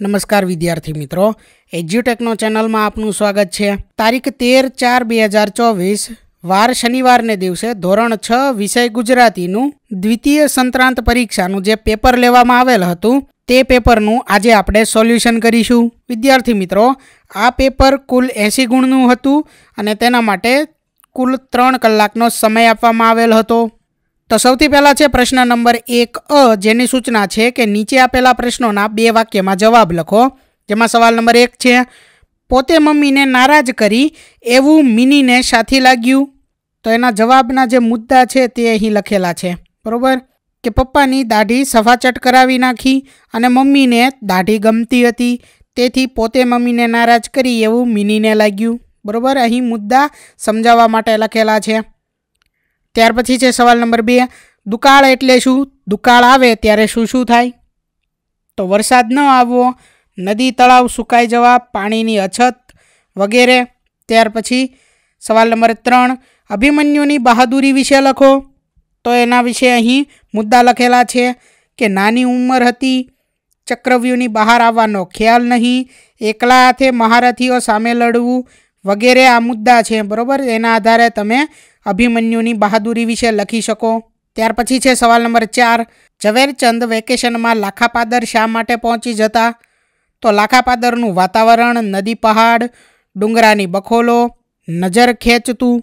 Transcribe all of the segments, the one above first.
નમસ્કાર વિદ્યાર્થી મિત્રો એજ્યુટેકનો ચેનલમાં આપનું સ્વાગત છે તારીખ તેર ચાર બે હજાર ચોવીસ વાર શનિવારને દિવસે ધોરણ છ વિષય ગુજરાતીનું દ્વિતીય સંત્રાંત પરીક્ષાનું જે પેપર લેવામાં આવેલ હતું તે પેપરનું આજે આપણે સોલ્યુશન કરીશું વિદ્યાર્થી મિત્રો આ પેપર કુલ એંસી ગુણનું હતું અને તેના માટે કુલ ત્રણ કલાકનો સમય આપવામાં આવેલ હતો તો સૌથી પહેલાં છે પ્રશ્ન નંબર એક અ જેની સૂચના છે કે નીચે આપેલા પ્રશ્નોના બે વાક્યમાં જવાબ લખો જેમાં સવાલ નંબર એક છે પોતે મમ્મીને નારાજ કરી એવું મિનીને સાથી લાગ્યું તો એના જવાબના જે મુદ્દા છે તે અહીં લખેલા છે બરાબર કે પપ્પાની દાઢી સફાચટ કરાવી નાખી અને મમ્મીને દાઢી ગમતી હતી તેથી પોતે મમ્મીને નારાજ કરી એવું મિનીને લાગ્યું બરાબર અહીં મુદ્દા સમજાવવા માટે લખેલા છે ત્યાર પછી છે સવાલ નંબર બે દુકાળ એટલે શું દુકાળ આવે ત્યારે શું શું થાય તો વરસાદ ન આવવો નદી તળાવ સુકાઈ જવા પાણીની અછત વગેરે ત્યાર પછી સવાલ નંબર ત્રણ અભિમન્યુની બહાદુરી વિશે લખો તો એના વિશે અહીં મુદ્દા લખેલા છે કે નાની ઉંમર હતી ચક્રવ્યૂહની બહાર આવવાનો ખ્યાલ નહીં એકલા હાથે મહારથીઓ સામે લડવું વગેરે આ મુદ્દા છે બરાબર એના આધારે તમે અભિમન્યુની બહાદુરી વિશે લખી શકો ત્યાર પછી છે સવાલ નંબર ચાર ઝવેરચંદ વેકેશનમાં લાખાપાદર શા માટે પહોંચી જતા તો લાખાપાદરનું વાતાવરણ નદી પહાડ ડુંગરાની બખોલો નજર ખેંચતું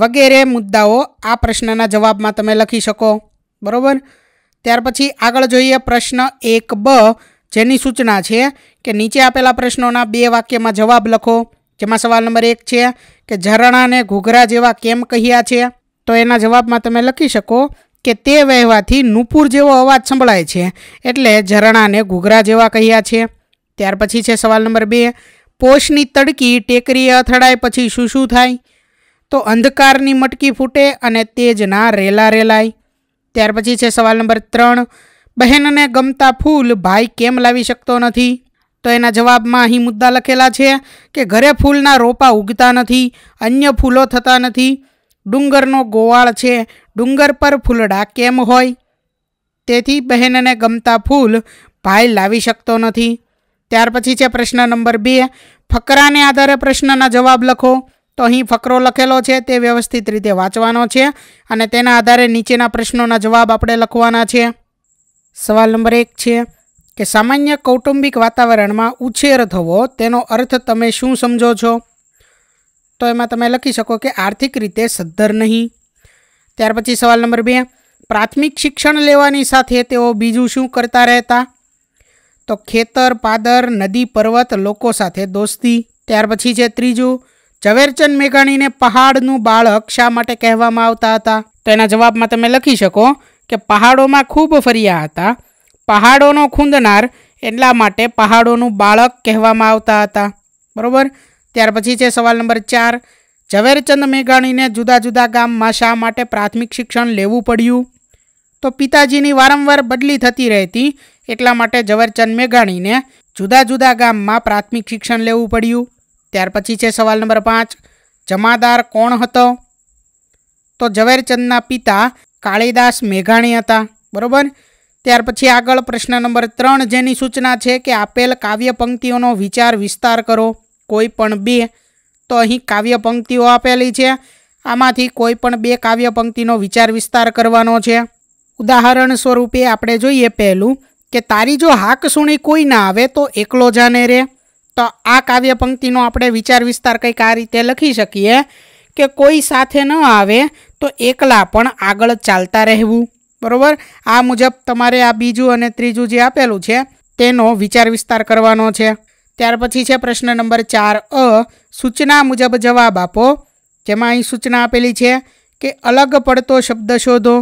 વગેરે મુદ્દાઓ આ પ્રશ્નના જવાબમાં તમે લખી શકો બરાબર ત્યાર પછી આગળ જોઈએ પ્રશ્ન એક બ જેની સૂચના છે કે નીચે આપેલા પ્રશ્નોના બે વાક્યમાં જવાબ લખો જેમાં સવાલ નંબર એક છે કે ઝરણાને ઘૂઘરા જેવા કેમ કહ્યા છે તો એના જવાબમાં તમે લખી શકો કે તે વહેવાથી નુપુર જેવો અવાજ સંભળાય છે એટલે ઝરણાને ઘૂઘરા જેવા કહ્યા છે ત્યાર પછી છે સવાલ નંબર બે પોષની તડકી ટેકરીએ અથડાય પછી શું શું થાય તો અંધકારની મટકી ફૂટે અને તેજના રેલા રેલાય ત્યાર પછી છે સવાલ નંબર ત્રણ બહેનને ગમતા ફૂલ ભાઈ કેમ લાવી શકતો નથી તો એના જવાબમાં અહીં મુદ્દા લખેલા છે કે ઘરે ફૂલના રોપા ઉગતા નથી અન્ય ફૂલો થતા નથી ડુંગરનો ગોવાળ છે ડુંગર પર ફૂલડા કેમ હોય તેથી બહેનને ગમતા ફૂલ ભાઈ લાવી શકતો નથી ત્યાર પછી છે પ્રશ્ન નંબર બે ફકરાને આધારે પ્રશ્નના જવાબ લખો તો અહીં ફકરો લખેલો છે તે વ્યવસ્થિત રીતે વાંચવાનો છે અને તેના આધારે નીચેના પ્રશ્નોના જવાબ આપણે લખવાના છે સવાલ નંબર એક છે કે સામાન્ય કૌટુંબિક વાતાવરણમાં ઉછેર થવો તેનો અર્થ તમે શું સમજો છો તો એમાં તમે લખી શકો કે આર્થિક રીતે સદ્ધર નહીં ત્યાર પછી સવાલ નંબર બે પ્રાથમિક શિક્ષણ લેવાની સાથે તેઓ બીજું શું કરતા રહેતા તો ખેતર પાદર નદી પર્વત લોકો સાથે દોસ્તી ત્યાર પછી છે ત્રીજું ઝવેરચંદ મેઘાણીને પહાડનું બાળક શા માટે કહેવામાં આવતા હતા તો એના જવાબમાં તમે લખી શકો કે પહાડોમાં ખૂબ ફર્યા હતા પહાડોનો ખૂંદનાર એટલા માટે પહાડોનું બાળક કહેવામાં આવતા હતા બરાબર ત્યાર પછી છે સવાલ નંબર ચાર ઝવેરચંદ મેઘાણીને જુદા જુદા ગામમાં શા માટે પ્રાથમિક શિક્ષણ લેવું પડ્યું તો પિતાજીની વારંવાર બદલી થતી રહેતી એટલા માટે ઝવેરચંદ મેઘાણીને જુદા જુદા ગામમાં પ્રાથમિક શિક્ષણ લેવું પડ્યું ત્યાર પછી છે સવાલ નંબર પાંચ જમાદાર કોણ હતો તો ઝવેરચંદના પિતા કાળીદાસ મેઘાણી હતા બરાબર ત્યાર પછી આગળ પ્રશ્ન નંબર ત્રણ જેની સૂચના છે કે આપેલ કાવ્ય પંક્તિઓનો વિચાર વિસ્તાર કરો કોઈ પણ બે તો અહીં કાવ્ય પંક્તિઓ આપેલી છે આમાંથી કોઈ પણ બે કાવ્ય પંક્તિનો વિચાર વિસ્તાર કરવાનો છે ઉદાહરણ સ્વરૂપે આપણે જોઈએ પહેલું કે તારી જો હાક સુણી કોઈ ના આવે તો એકલો જાને રે તો આ કાવ્ય પંક્તિનો આપણે વિચાર વિસ્તાર કંઈક આ રીતે લખી શકીએ કે કોઈ સાથે ન આવે તો એકલા પણ આગળ ચાલતા રહેવું બરાબર આ મુજબ તમારે આ બીજું અને ત્રીજું જે આપેલું છે તેનો વિચાર વિસ્તાર કરવાનો છે ત્યાર પછી છે પ્રશ્ન નંબર ચાર અ સૂચના મુજબ જવાબ આપો જેમાં અહીં સૂચના આપેલી છે કે અલગ પડતો શબ્દ શોધો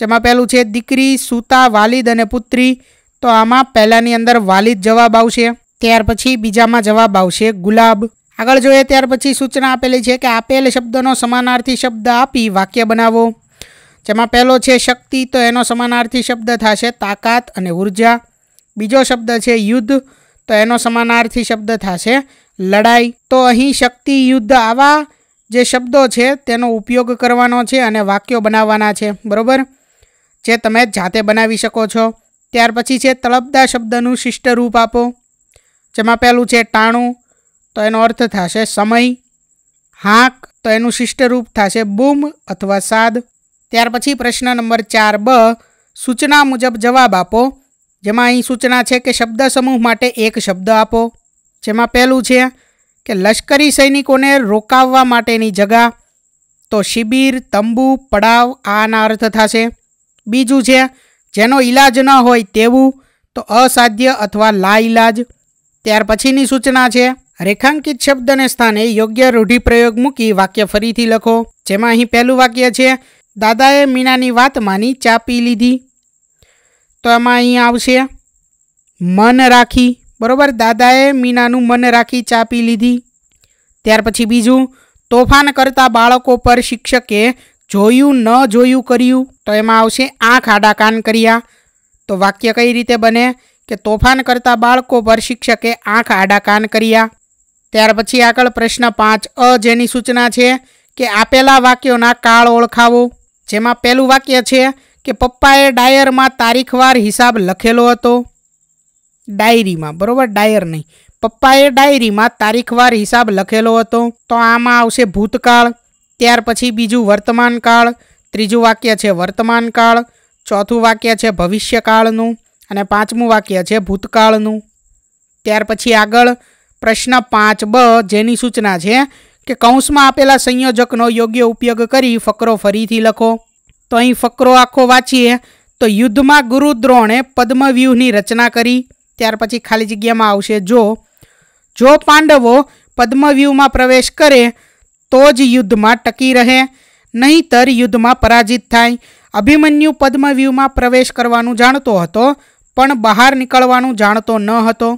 જેમાં પહેલું છે દીકરી સૂતા વાલિદ અને પુત્રી તો આમાં પહેલાંની અંદર વાલિદ જવાબ આવશે ત્યાર પછી બીજામાં જવાબ આવશે ગુલાબ આગળ જોઈએ ત્યાર પછી સૂચના આપેલી છે કે આપેલ શબ્દનો સમાનાર્થી શબ્દ આપી વાક્ય બનાવો જેમાં પહેલો છે શક્તિ તો એનો સમાનાર્થી શબ્દ થશે તાકાત અને ઉર્જા બીજો શબ્દ છે યુદ્ધ તો એનો સમાનાર્થી શબ્દ થશે લડાઈ તો અહીં શક્તિ યુદ્ધ આવા જે શબ્દો છે તેનો ઉપયોગ કરવાનો છે અને વાક્યો બનાવવાના છે બરાબર જે તમે જાતે બનાવી શકો છો ત્યાર પછી છે તળપદા શબ્દનું શિષ્ટ રૂપ આપો જેમાં પહેલું છે ટાણું તો એનો અર્થ થશે સમય હાંક તો એનું શિષ્ટ રૂપ થશે બૂમ અથવા સાદ ત્યાર પછી પ્રશ્ન નંબર ચાર બ સૂચના મુજબ જવાબ આપો જેમાં અહીં સૂચના છે કે શબ્દ સમૂહ માટે એક શબ્દ આપો જેમાં પહેલું છે કે લશ્કરી સૈનિકોને રોકાવવા માટેની જગા તો શિબિર તંબુ પડાવ આના અર્થ થશે બીજું છે જેનો ઈલાજ ન હોય તેવું તો અસાધ્ય અથવા લાઇલાજ ત્યાર પછીની સૂચના છે રેખાંકિત શબ્દને સ્થાને યોગ્ય રૂઢિપ્રયોગ મૂકી વાક્ય ફરીથી લખો જેમાં અહીં પહેલું વાક્ય છે દાદાએ મીનાની વાત માની ચા પી લીધી તો એમાં અહીં આવશે મન રાખી બરાબર દાદાએ મીનાનું મન રાખી ચા પી લીધી ત્યાર પછી બીજું તોફાન કરતા બાળકો પર શિક્ષકે જોયું ન જોયું કર્યું તો એમાં આવશે આંખ આડા કાન કર્યા તો વાક્ય કઈ રીતે બને કે તોફાન કરતા બાળકો પર શિક્ષકે આંખ આડા કાન કર્યા ત્યાર પછી આગળ પ્રશ્ન પાંચ અ જેની સૂચના છે કે આપેલા વાક્યોના કાળ ઓળખાવો જેમાં પહેલું વાક્ય છે કે પપ્પાએ ડાયરમાં તારીખવાર હિસાબ લખેલો હતો ડાયરીમાં બરાબર ડાયર નહીં પપ્પાએ ડાયરીમાં તારીખવાર હિસાબ લખેલો હતો તો આમાં આવશે ભૂતકાળ ત્યાર પછી બીજું વર્તમાનકાળ ત્રીજું વાક્ય છે વર્તમાનકાળ ચોથું વાક્ય છે ભવિષ્યકાળનું અને પાંચમું વાક્ય છે ભૂતકાળનું ત્યાર પછી આગળ પ્રશ્ન પાંચ બ જેની સૂચના છે કે કૌંસમાં આપેલા સંયોજકનો યોગ્ય ઉપયોગ કરી ફકરો ફરીથી લખો તો અહીં ફકરો આખો વાંચીએ તો યુદ્ધમાં ગુરુદ્રોણે પદ્મવ્યૂહની રચના કરી ત્યાર પછી ખાલી જગ્યામાં આવશે જો જો પાંડવો પદ્મવ્યૂહમાં પ્રવેશ કરે તો જ યુદ્ધમાં ટકી રહે નહીંતર યુદ્ધમાં પરાજિત થાય અભિમન્યુ પદ્મવ્યૂહમાં પ્રવેશ કરવાનું જાણતો હતો પણ બહાર નીકળવાનું જાણતો ન હતો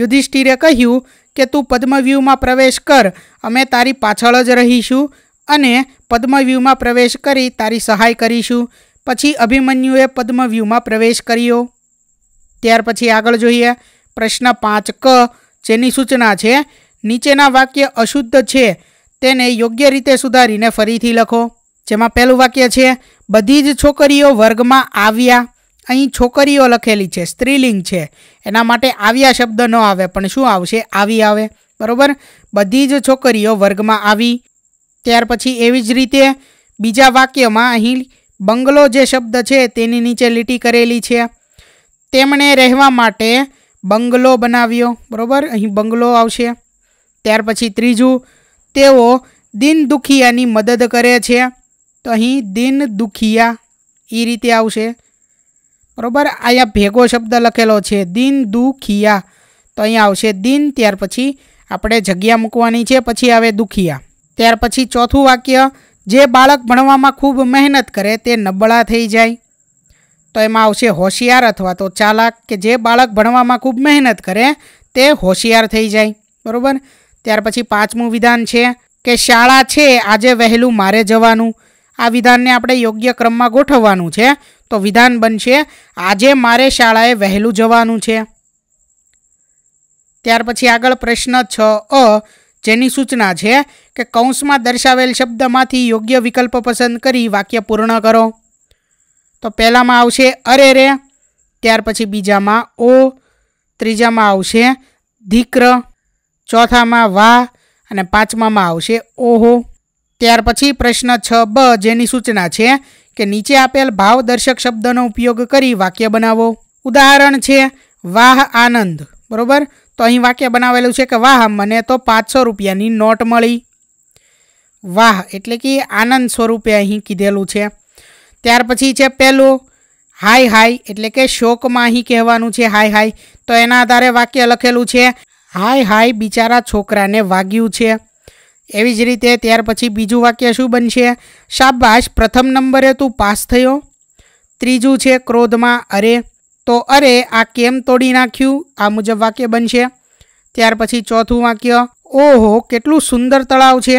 યુધિષ્ઠિરે કહ્યું કે તું પદ્મવ્યૂહમાં પ્રવેશ કર અમે તારી પાછળ જ રહીશું અને પદ્મવ્યૂહમાં પ્રવેશ કરી તારી સહાય કરીશું પછી અભિમન્યુએ પદ્મવ્યૂહમાં પ્રવેશ કર્યો ત્યાર પછી આગળ જોઈએ પ્રશ્ન પાંચ ક જેની સૂચના છે નીચેના વાક્ય અશુદ્ધ છે તેને યોગ્ય રીતે સુધારીને ફરીથી લખો જેમાં પહેલું વાક્ય છે બધી જ છોકરીઓ વર્ગમાં આવ્યા અહીં છોકરીઓ લખેલી છે સ્ત્રીલિંગ છે એના માટે આવ્યા શબ્દ ન આવે પણ શું આવશે આવી આવે બરાબર બધી જ છોકરીઓ વર્ગમાં આવી ત્યાર પછી એવી જ રીતે બીજા વાક્યમાં અહીં બંગલો જે શબ્દ છે તેની નીચે લીટી કરેલી છે તેમણે રહેવા માટે બંગલો બનાવ્યો બરાબર અહીં બંગલો આવશે ત્યાર પછી ત્રીજું તેઓ દિન દુખિયાની મદદ કરે છે તો અહીં દિન દુખિયા એ રીતે આવશે બરાબર અહીંયા ભેગો શબ્દ લખેલો છે દિન દુખિયા તો અહીંયા આવશે દિન ત્યાર પછી આપણે જગ્યા મૂકવાની છે પછી આવે દુખિયા ત્યાર પછી ચોથું વાક્ય જે બાળક ભણવામાં ખૂબ મહેનત કરે તે નબળા થઈ જાય તો એમાં આવશે હોશિયાર અથવા તો ચાલાક કે જે બાળક ભણવામાં ખૂબ મહેનત કરે તે હોશિયાર થઈ જાય બરાબર ત્યાર પછી પાંચમું વિધાન છે કે શાળા છે આજે વહેલું મારે જવાનું આ વિધાનને આપણે યોગ્ય ક્રમમાં ગોઠવવાનું છે તો વિધાન બનશે આજે મારે શાળાએ વહેલું જવાનું છે ત્યાર પછી આગળ પ્રશ્ન છ અ જેની સૂચના છે કે કૌંસમાં દર્શાવેલ શબ્દમાંથી યોગ્ય વિકલ્પ પસંદ કરી વાક્ય પૂર્ણ કરો તો પહેલામાં આવશે અરે રે ત્યાર પછી બીજામાં ઓ ત્રીજામાં આવશે ધીક્ર ચોથામાં વા અને પાંચમામાં આવશે ઓહો ત્યાર પછી પ્રશ્ન છ બ જેની સૂચના છે કે નીચે આપેલ ભાવદર્શક શબ્દનો ઉપયોગ કરી વાક્ય બનાવો ઉદાહરણ છે વાહ આનંદ બરાબર તો અહીં વાક્ય બનાવેલું છે કે વાહ મને તો પાંચસો રૂપિયાની નોટ મળી વાહ એટલે કે આનંદ સ્વરૂપે અહીં કીધેલું છે ત્યાર પછી છે પહેલું હાય હાય એટલે કે શોકમાં અહીં કહેવાનું છે હાય હાય તો એના આધારે વાક્ય લખેલું છે હાય હાય બિચારા છોકરાને વાગ્યું છે એવી જ રીતે ત્યાર પછી બીજું વાક્ય શું બનશે શાબાશ પ્રથમ નંબરે તું પાસ થયો ત્રીજું છે ક્રોધમાં અરે તો અરે આ કેમ તોડી નાખ્યું આ મુજબ વાક્ય બનશે ત્યાર પછી ચોથું વાક્ય ઓહો કેટલું સુંદર તળાવ છે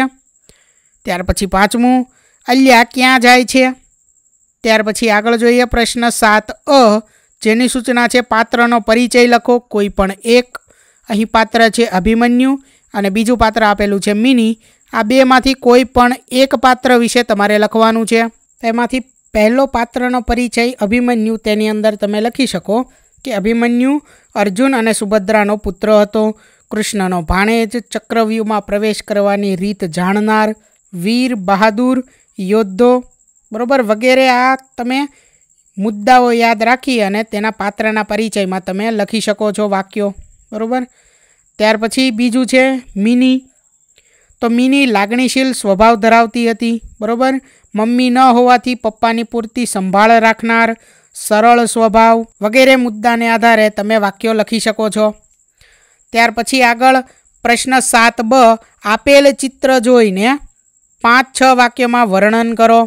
ત્યાર પછી પાંચમું અલ્યા ક્યાં જાય છે ત્યાર પછી આગળ જોઈએ પ્રશ્ન સાત અ જેની સૂચના છે પાત્રનો પરિચય લખો કોઈ પણ એક અહીં પાત્ર છે અભિમન્યુ અને બીજું પાત્ર આપેલું છે મિની આ બેમાંથી કોઈ પણ એક પાત્ર વિશે તમારે લખવાનું છે તેમાંથી પહેલો પાત્રનો પરિચય અભિમન્યુ તેની અંદર તમે લખી શકો કે અભિમન્યુ અર્જુન અને સુભદ્રાનો પુત્ર હતો કૃષ્ણનો ભાણેજ ચક્રવ્યૂહમાં પ્રવેશ કરવાની રીત જાણનાર વીર બહાદુર યોદ્ધો બરાબર વગેરે આ તમે મુદ્દાઓ યાદ રાખી અને તેના પાત્રના પરિચયમાં તમે લખી શકો છો વાક્યો બરાબર ત્યાર પછી બીજું છે મિની તો મિની લાગણીશીલ સ્વભાવ ધરાવતી હતી બરાબર મમ્મી ન હોવાથી પપ્પાની પૂરતી સંભાળ રાખનાર સરળ સ્વભાવ વગેરે મુદ્દાને આધારે તમે વાક્યો લખી શકો છો ત્યાર પછી આગળ પ્રશ્ન સાત બ આપેલ ચિત્ર જોઈને પાંચ છ વાક્યમાં વર્ણન કરો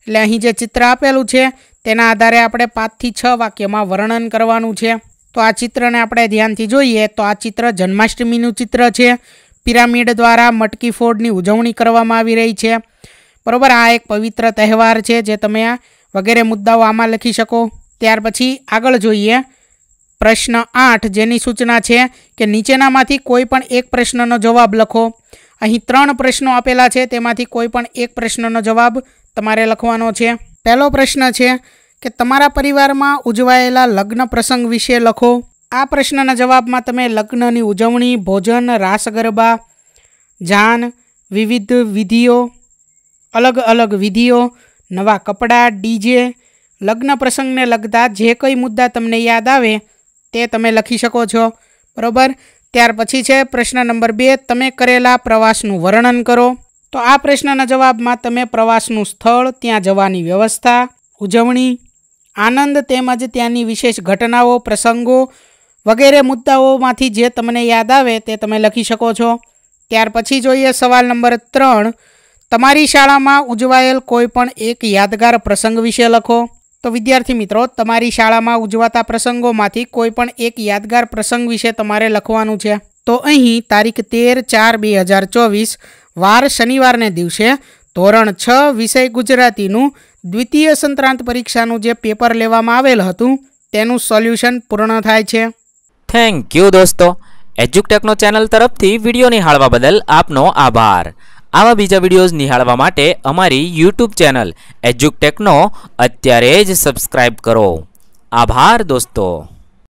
એટલે અહીં જે ચિત્ર આપેલું છે તેના આધારે આપણે પાંચથી છ વાક્યમાં વર્ણન કરવાનું છે તો આ ચિત્રને આપણે ધ્યાનથી જોઈએ તો આ ચિત્ર જન્માષ્ટમીનું ચિત્ર છે પિરામિડ દ્વારા મટકી ફોડની ઉજવણી કરવામાં આવી રહી છે બરાબર આ એક પવિત્ર તહેવાર છે જે તમે વગેરે મુદ્દાઓ આમાં લખી શકો ત્યાર પછી આગળ જોઈએ પ્રશ્ન આઠ જેની સૂચના છે કે નીચેનામાંથી કોઈ પણ એક પ્રશ્નનો જવાબ લખો અહીં ત્રણ પ્રશ્નો આપેલા છે તેમાંથી કોઈ પણ એક પ્રશ્નનો જવાબ તમારે લખવાનો છે પહેલો પ્રશ્ન છે કે તમારા પરિવારમાં ઉજવાયેલા લગ્ન પ્રસંગ વિશે લખો આ પ્રશ્નના જવાબમાં તમે લગ્નની ઉજવણી ભોજન રાસ ગરબા જાન વિવિધ વિધિઓ અલગ અલગ વિધિઓ નવા કપડાં ડીજે લગ્ન પ્રસંગને લગતા જે કંઈ મુદ્દા તમને યાદ આવે તે તમે લખી શકો છો બરાબર ત્યાર પછી છે પ્રશ્ન નંબર બે તમે કરેલા પ્રવાસનું વર્ણન કરો તો આ પ્રશ્નના જવાબમાં તમે પ્રવાસનું સ્થળ ત્યાં જવાની વ્યવસ્થા ઉજવણી આનંદ તેમજ ત્યાંની વિશેષ ઘટનાઓ પ્રસંગો વગેરે મુદ્દાઓમાંથી જે તમને યાદ આવે તે તમે લખી શકો છો ત્યાર પછી જોઈએ સવાલ નંબર ત્રણ તમારી શાળામાં ઉજવાયેલ કોઈ પણ એક યાદગાર પ્રસંગ વિશે લખો તો વિદ્યાર્થી મિત્રો તમારી શાળામાં ઉજવાતા પ્રસંગોમાંથી કોઈ પણ એક યાદગાર પ્રસંગ વિશે તમારે લખવાનું છે તો અહીં તારીખ તેર ચાર બે હજાર ચોવીસ વાર શનિવારને દિવસે ધોરણ છ વિષય ગુજરાતીનું દ્વિતીય સંત્રાંત પરીક્ષાનું જે પેપર લેવામાં આવેલ હતું તેનું સોલ્યુશન પૂર્ણ થાય છે થેન્ક યુ દોસ્તો એજ્યુકટેકનો ચેનલ તરફથી વિડીયો નિહાળવા બદલ આપનો આભાર આવા બીજા વિડીયોઝ નિહાળવા માટે અમારી યુટ્યુબ ચેનલ એજ્યુકટેકનો અત્યારે જ સબસ્ક્રાઈબ કરો આભાર દોસ્તો